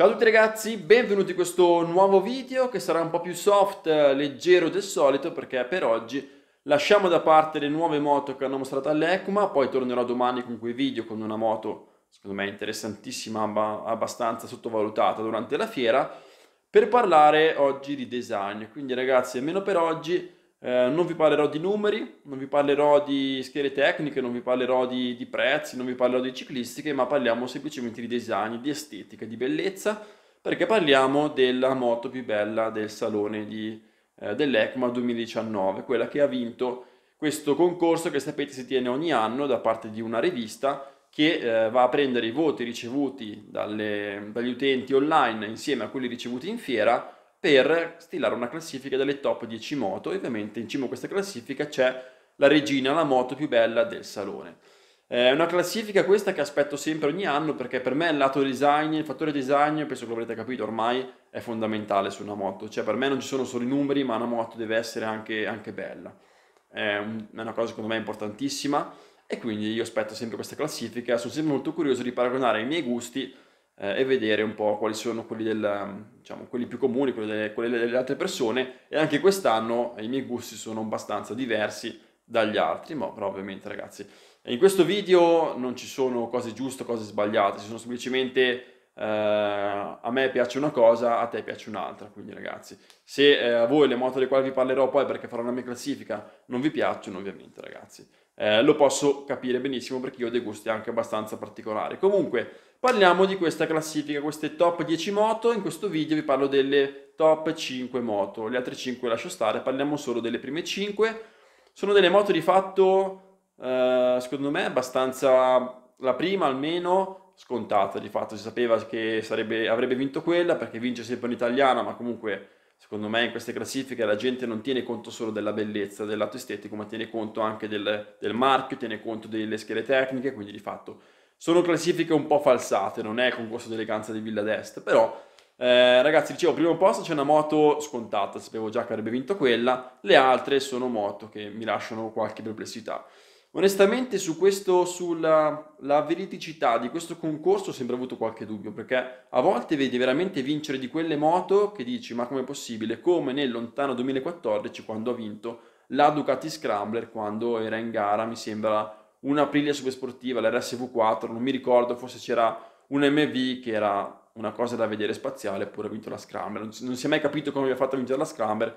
Ciao a tutti ragazzi, benvenuti in questo nuovo video che sarà un po' più soft, eh, leggero del solito perché per oggi lasciamo da parte le nuove moto che hanno mostrato all'ECMA, poi tornerò domani con quei video con una moto secondo me interessantissima ma abbastanza sottovalutata durante la fiera per parlare oggi di design, quindi ragazzi almeno per oggi eh, non vi parlerò di numeri, non vi parlerò di schede tecniche, non vi parlerò di, di prezzi, non vi parlerò di ciclistiche, ma parliamo semplicemente di design, di estetica, di bellezza, perché parliamo della moto più bella del salone di, eh, dell'ECMA 2019, quella che ha vinto questo concorso che sapete si tiene ogni anno da parte di una rivista che eh, va a prendere i voti ricevuti dalle, dagli utenti online insieme a quelli ricevuti in fiera per stilare una classifica delle top 10 moto e ovviamente in cima a questa classifica c'è la regina, la moto più bella del salone. È una classifica questa che aspetto sempre ogni anno perché per me il lato design, il fattore design, penso che l'avrete capito ormai, è fondamentale su una moto. Cioè per me non ci sono solo i numeri ma una moto deve essere anche, anche bella. È, un, è una cosa secondo me importantissima e quindi io aspetto sempre questa classifica. Sono sempre molto curioso di paragonare i miei gusti eh, e vedere un po' quali sono quelli, del, diciamo, quelli più comuni, quelli delle, quelli delle altre persone e anche quest'anno i miei gusti sono abbastanza diversi dagli altri, ma però ovviamente ragazzi in questo video non ci sono cose giuste o cose sbagliate, ci sono semplicemente eh, a me piace una cosa, a te piace un'altra, quindi ragazzi, se eh, a voi le moto delle quali vi parlerò poi perché farò una mia classifica non vi piacciono, ovviamente ragazzi, eh, lo posso capire benissimo perché io ho dei gusti anche abbastanza particolari. Comunque, parliamo di questa classifica, queste top 10 moto, in questo video vi parlo delle top 5 moto, le altre 5 lascio stare, parliamo solo delle prime 5, sono delle moto di fatto, eh, secondo me, abbastanza, la prima almeno, scontata, di fatto si sapeva che sarebbe, avrebbe vinto quella perché vince sempre un'italiana, ma comunque secondo me in queste classifiche la gente non tiene conto solo della bellezza, del lato estetico, ma tiene conto anche del, del marchio, tiene conto delle schede tecniche, quindi di fatto sono classifiche un po' falsate, non è con questo d'eleganza di Villa d'Est, però eh, ragazzi dicevo, primo posto c'è una moto scontata, sapevo già che avrebbe vinto quella, le altre sono moto che mi lasciano qualche perplessità. Onestamente su questo, sulla veridicità di questo concorso ho sempre avuto qualche dubbio, perché a volte vedi veramente vincere di quelle moto che dici ma com'è possibile, come nel lontano 2014 quando ha vinto la Ducati Scrambler quando era in gara, mi sembra una Supersportiva, l'RSV4, non mi ricordo, forse c'era un MV che era una cosa da vedere spaziale, eppure ha vinto la Scrambler, non si è mai capito come abbia fatto a vincere la Scrambler,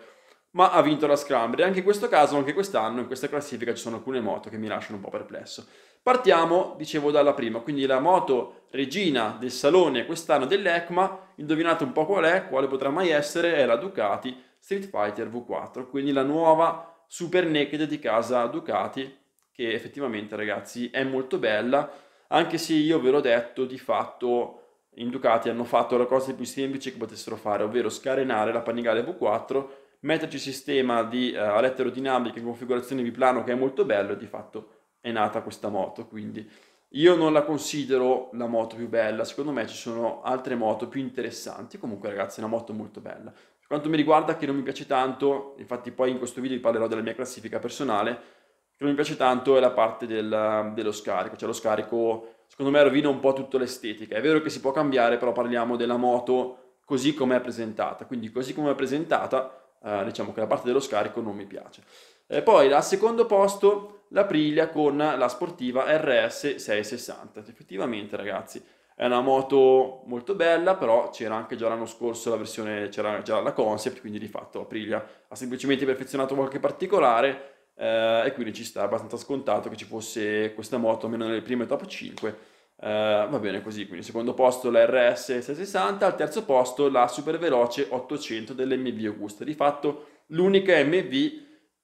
ma ha vinto la Scramble. E anche in questo caso, anche quest'anno, in questa classifica ci sono alcune moto che mi lasciano un po' perplesso. Partiamo, dicevo, dalla prima, quindi la moto regina del salone quest'anno dell'ECMA, indovinate un po' qual è, quale potrà mai essere, è la Ducati Street Fighter V4, quindi la nuova super naked di casa Ducati, che effettivamente ragazzi è molto bella, anche se io ve l'ho detto, di fatto in Ducati hanno fatto la cosa più semplice che potessero fare, ovvero scarenare la Panigale V4 metterci sistema di eh, alette aerodinamiche in configurazione biplano che è molto bello e di fatto è nata questa moto, quindi io non la considero la moto più bella, secondo me ci sono altre moto più interessanti, comunque ragazzi è una moto molto bella. Per quanto mi riguarda che non mi piace tanto, infatti poi in questo video vi parlerò della mia classifica personale, che non mi piace tanto è la parte del, dello scarico, cioè lo scarico secondo me rovina un po' tutta l'estetica, è vero che si può cambiare però parliamo della moto così come è presentata, quindi così come è presentata eh, diciamo che la parte dello scarico non mi piace. E poi al secondo posto l'Aprilia con la sportiva RS 660. Effettivamente ragazzi è una moto molto bella, però c'era anche già l'anno scorso la versione, c'era già la concept, quindi di fatto la ha semplicemente perfezionato qualche particolare eh, e quindi ci sta abbastanza scontato che ci fosse questa moto almeno nelle prime top 5 Uh, va bene così, quindi secondo posto la RS 660, al terzo posto la super veloce 800 dell'MV Augusta, di fatto l'unica MV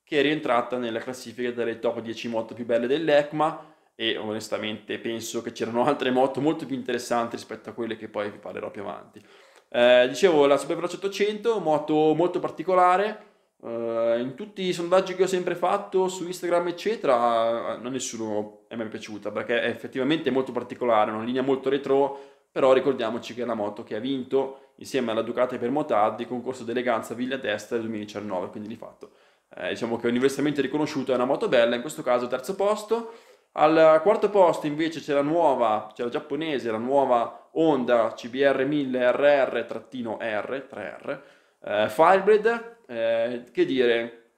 che è rientrata nella classifica delle top 10 moto più belle dell'ECMA e onestamente penso che c'erano altre moto molto più interessanti rispetto a quelle che poi vi parlerò più avanti. Uh, dicevo la super veloce 800, moto molto particolare, Uh, in tutti i sondaggi che ho sempre fatto su Instagram, eccetera, a eh, nessuno è mai piaciuta perché è effettivamente molto particolare, una linea molto retro. Però ricordiamoci che è la moto che ha vinto insieme alla Ducati per Motardi concorso d'eleganza Villa Testa del 2019, quindi di fatto eh, diciamo che è universalmente riconosciuta, è una moto bella, in questo caso terzo posto. Al quarto posto invece c'è la nuova, c'è la giapponese, la nuova Honda CBR 1000 RR-R, 3R, eh, Firebird, eh, che dire,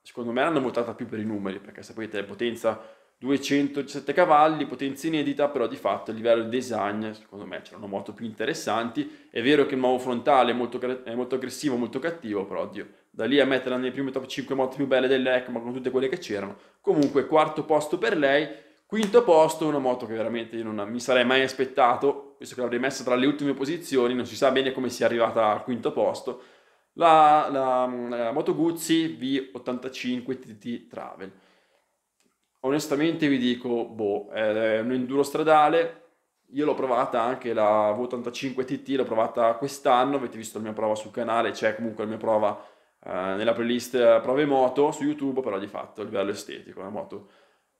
secondo me l'hanno votata più per i numeri, perché sapete, potenza 207 cavalli, potenza inedita, però di fatto a livello di design, secondo me c'erano moto più interessanti. È vero che il nuovo frontale è molto, è molto aggressivo, molto cattivo, però oddio, da lì a metterla nelle prime top 5 moto più belle dell'ECMA con tutte quelle che c'erano. Comunque, quarto posto per lei, quinto posto, una moto che veramente io non mi sarei mai aspettato, visto che l'avrei messa tra le ultime posizioni, non si sa bene come sia arrivata al quinto posto la, la, mm, la Moto Guzzi V85 TT Travel. Onestamente vi dico, boh, è un enduro stradale, io l'ho provata anche la V85 TT, l'ho provata quest'anno, avete visto la mia prova sul canale, c'è comunque la mia prova eh, nella playlist prove moto su YouTube, però di fatto a livello estetico, è una moto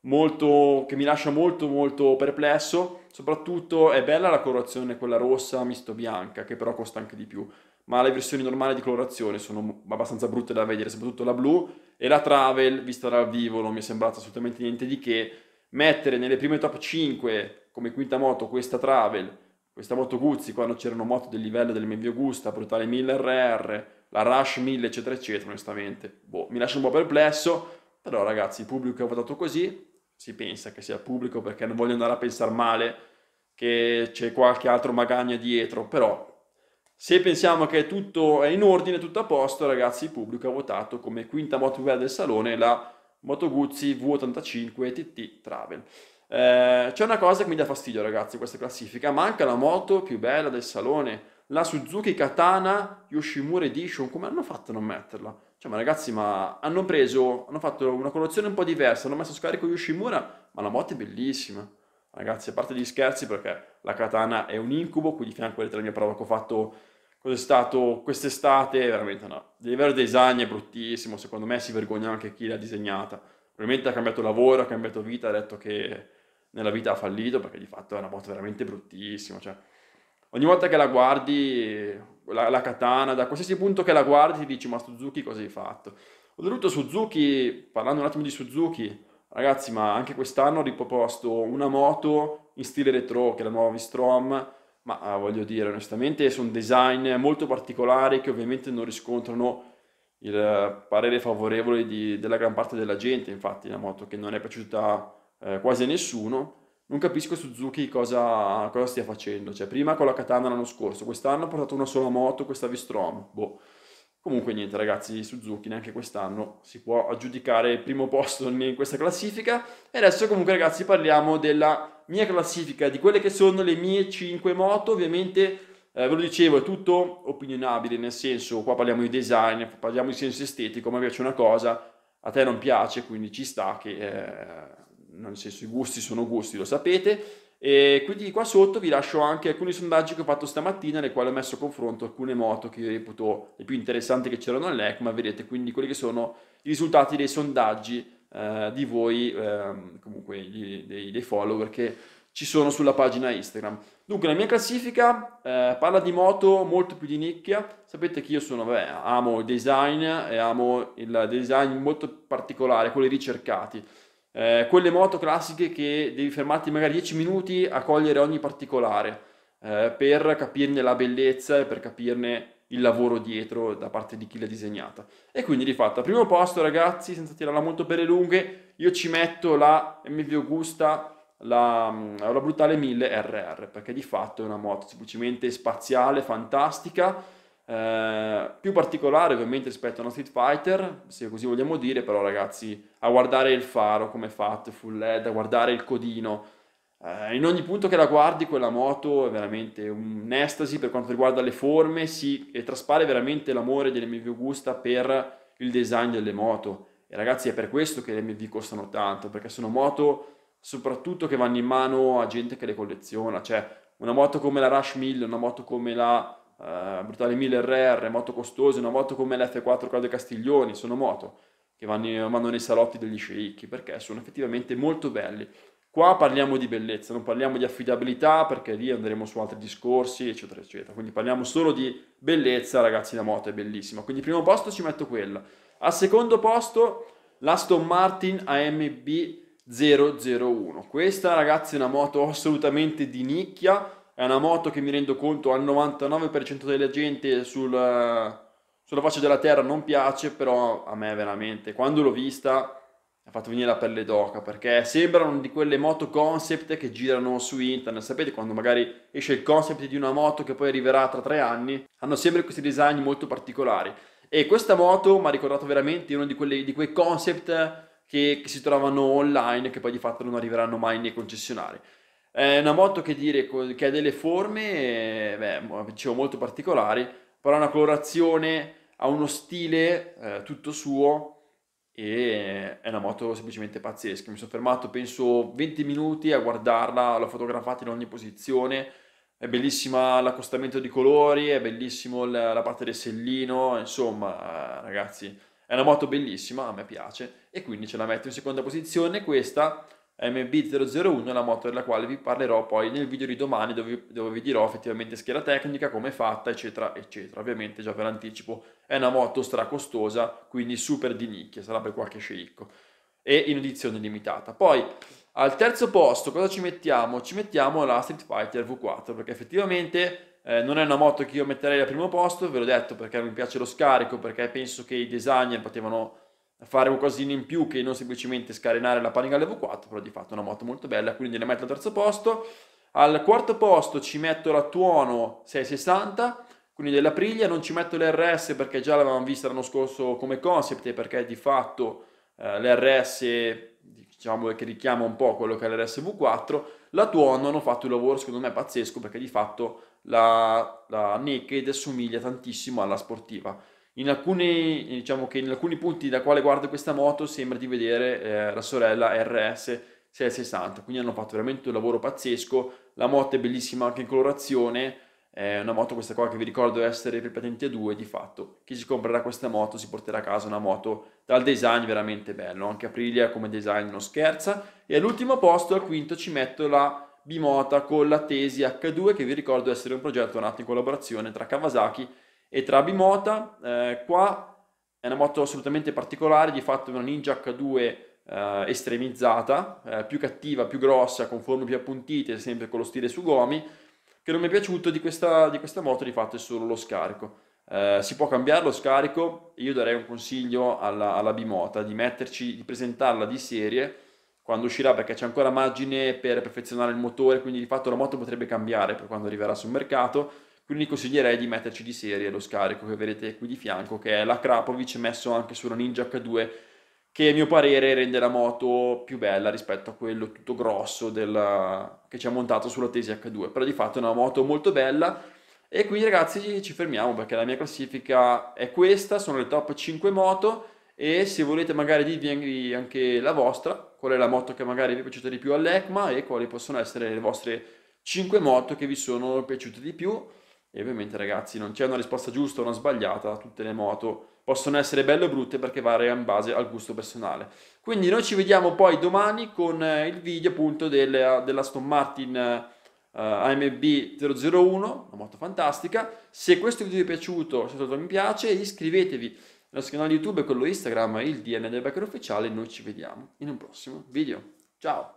molto, che mi lascia molto molto perplesso, soprattutto è bella la colorazione quella rossa misto bianca, che però costa anche di più, ma le versioni normali di colorazione sono abbastanza brutte da vedere, soprattutto la blu e la Travel, vista dal vivo, non mi è sembrata assolutamente niente di che. Mettere nelle prime top 5 come quinta moto questa Travel, questa moto Guzzi, quando c'erano moto del livello del mio Gusta, Brutale 1000 RR, la Rush 1000, eccetera, eccetera, onestamente, boh, mi lascia un po' perplesso, però ragazzi, il pubblico ha votato così, si pensa che sia il pubblico perché non voglio andare a pensare male che c'è qualche altro magagna dietro, però se pensiamo che tutto è in ordine, tutto a posto, ragazzi, il pubblico ha votato come quinta moto più bella del salone la Moto Guzzi V85 TT Travel. Eh, c'è una cosa che mi dà fastidio, ragazzi, questa classifica. Manca la moto più bella del salone, la Suzuki Katana Yoshimura Edition. Come hanno fatto a non metterla? Cioè, ma ragazzi, ma hanno preso, hanno fatto una colazione un po' diversa, hanno messo a scarico Yoshimura, ma la moto è bellissima. Ragazzi, a parte gli scherzi, perché la katana è un incubo, qui di fianco vedete la mia prova che ho fatto cos'è stato quest'estate, veramente no. Il livello design è bruttissimo, secondo me si vergogna anche chi l'ha disegnata. Probabilmente ha cambiato lavoro, ha cambiato vita, ha detto che nella vita ha fallito, perché di fatto è una moto veramente bruttissima, cioè ogni volta che la guardi, la, la, katana, da qualsiasi punto che la guardi ti dici ma Suzuki cosa hai fatto? Ho dovuto Suzuki, parlando un attimo di Suzuki, Ragazzi, ma anche quest'anno ho riproposto una moto in stile retro, che è la nuova Vistrom, ma eh, voglio dire, onestamente sono design molto particolari che ovviamente non riscontrano il eh, parere favorevole di, della gran parte della gente, infatti la moto che non è piaciuta eh, quasi a nessuno. Non capisco Suzuki cosa, cosa stia facendo, cioè prima con la Katana l'anno scorso, quest'anno ha portato una sola moto, questa Vistrom, boh. Comunque niente ragazzi, Suzuki neanche quest'anno si può aggiudicare il primo posto in questa classifica. E adesso comunque ragazzi parliamo della mia classifica, di quelle che sono le mie 5 moto. Ovviamente eh, ve lo dicevo è tutto opinionabile, nel senso qua parliamo di design, parliamo di senso estetico, a me piace una cosa, a te non piace, quindi ci sta che... Eh, nel senso i gusti sono gusti, lo sapete. E quindi qua sotto vi lascio anche alcuni sondaggi che ho fatto stamattina nei quali ho messo a confronto alcune moto che io reputo le più interessanti che c'erano all'ECMA, vedete quindi quelli che sono i risultati dei sondaggi eh, di voi, eh, comunque gli, dei, dei, follower che ci sono sulla pagina Instagram. Dunque la mia classifica eh, parla di moto molto più di nicchia, sapete che io sono, vabbè, amo il design e amo il design molto particolare, quelli ricercati eh, quelle moto classiche che devi fermarti magari 10 minuti a cogliere ogni particolare eh, per capirne la bellezza e per capirne il lavoro dietro da parte di chi l'ha disegnata. E quindi di fatto, rifatta. Primo posto, ragazzi, senza tirarla molto per le lunghe, io ci metto la MV Augusta, la, mm, la brutale 1000 RR, perché di fatto è una moto semplicemente spaziale, fantastica. Eh, più particolare ovviamente rispetto a una Street Fighter, se così vogliamo dire, però ragazzi a guardare il faro come è fatto, full LED, a guardare il codino. Eh, in ogni punto che la guardi quella moto è veramente un'estasi per quanto riguarda le forme sì, e traspare veramente l'amore dell'MV Gusta per il design delle moto. E ragazzi è per questo che le MV costano tanto, perché sono moto soprattutto che vanno in mano a gente che le colleziona, cioè una moto come la Rush 1000, una moto come la uh, Brutale 1000 RR, moto costose, una moto come la f 4 Claudio Castiglioni, sono moto che vanno, vanno nei salotti degli sceicchi, perché sono effettivamente molto belli. Qua parliamo di bellezza, non parliamo di affidabilità perché lì andremo su altri discorsi, eccetera, eccetera. Quindi parliamo solo di bellezza, ragazzi, la moto è bellissima. Quindi primo posto ci metto quella. Al secondo posto l'Aston Martin AMB 001. Questa, ragazzi, è una moto assolutamente di nicchia, è una moto che mi rendo conto al 99% della gente sul sulla faccia della terra non piace, però a me veramente, quando l'ho vista, ha fatto venire la pelle d'oca, perché sembrano di quelle moto concept che girano su internet. Sapete quando magari esce il concept di una moto che poi arriverà tra tre anni? Hanno sempre questi design molto particolari. E questa moto mi ha ricordato veramente uno di, quelle, di quei concept che, che si trovano online, che poi di fatto non arriveranno mai nei concessionari. È una moto che, dire, che ha delle forme, eh, beh, dicevo, molto particolari, farà una colorazione, ha uno stile eh, tutto suo e è una moto semplicemente pazzesca. Mi sono fermato penso 20 minuti a guardarla, l'ho fotografata in ogni posizione, è bellissima l'accostamento di colori, è bellissimo la parte del sellino, insomma eh, ragazzi è una moto bellissima, a me piace e quindi ce la metto in seconda posizione questa MB001 è la moto della quale vi parlerò poi nel video di domani dove, dove, vi dirò effettivamente scheda tecnica, come è fatta eccetera eccetera. Ovviamente già ve l'anticipo è una moto stracostosa quindi super di nicchia, sarà per qualche sceicco e in edizione limitata. Poi al terzo posto cosa ci mettiamo? Ci mettiamo la Street Fighter V4 perché effettivamente eh, non è una moto che io metterei al primo posto, ve l'ho detto perché mi piace lo scarico, perché penso che i designer potevano fare un cosino in più che non semplicemente scarenare la panica all'EV4, però di fatto è una moto molto bella, quindi le metto al terzo posto. Al quarto posto ci metto la Tuono 660, quindi della Priglia, non ci metto l'RS perché già l'avevamo vista l'anno scorso come concept e perché di fatto eh, l'RS diciamo che richiama un po' quello che è l'RS V4, la Tuono hanno fatto un lavoro secondo me pazzesco perché di fatto la, la Naked somiglia tantissimo alla sportiva in alcuni, diciamo che in alcuni punti da quale guardo questa moto sembra di vedere eh, la sorella RS 660 quindi hanno fatto veramente un lavoro pazzesco la moto è bellissima anche in colorazione è una moto questa qua che vi ricordo essere per patente a 2 di fatto chi si comprerà questa moto si porterà a casa una moto dal design veramente bello anche Aprilia come design non scherza e all'ultimo posto al quinto ci metto la Bimota con la Tesi H2 che vi ricordo essere un progetto nato in collaborazione tra Kawasaki e tra Bimota, eh, qua è una moto assolutamente particolare, di fatto è una Ninja H2 eh, estremizzata, eh, più cattiva, più grossa, con forme più appuntite, sempre con lo stile su gomi che non mi è piaciuto di questa, di questa moto di fatto è solo lo scarico. Eh, si può cambiare lo scarico, io darei un consiglio alla, alla Bimota di, metterci, di presentarla di serie quando uscirà perché c'è ancora margine per perfezionare il motore, quindi di fatto la moto potrebbe cambiare per quando arriverà sul mercato, quindi consiglierei di metterci di serie lo scarico che vedete qui di fianco, che è la Krapovic messo anche sulla Ninja H2, che a mio parere rende la moto più bella rispetto a quello tutto grosso della... che ci ha montato sulla Tesi H2. Però di fatto è una moto molto bella, e qui ragazzi ci fermiamo perché la mia classifica è questa, sono le top 5 moto e se volete magari dirvi anche la vostra, qual è la moto che magari vi è piaciuta di più all'ECMA e quali possono essere le vostre 5 moto che vi sono piaciute di più. E ovviamente ragazzi non c'è una risposta giusta o una sbagliata, tutte le moto possono essere belle o brutte perché varia in base al gusto personale. Quindi noi ci vediamo poi domani con eh, il video appunto della, eh, della Stone Martin uh, AMB 001, una moto fantastica. Se questo video vi è piaciuto lasciate un mi piace, iscrivetevi al nostro canale YouTube e quello Instagram, il DN del Backer Ufficiale. Noi ci vediamo in un prossimo video. Ciao!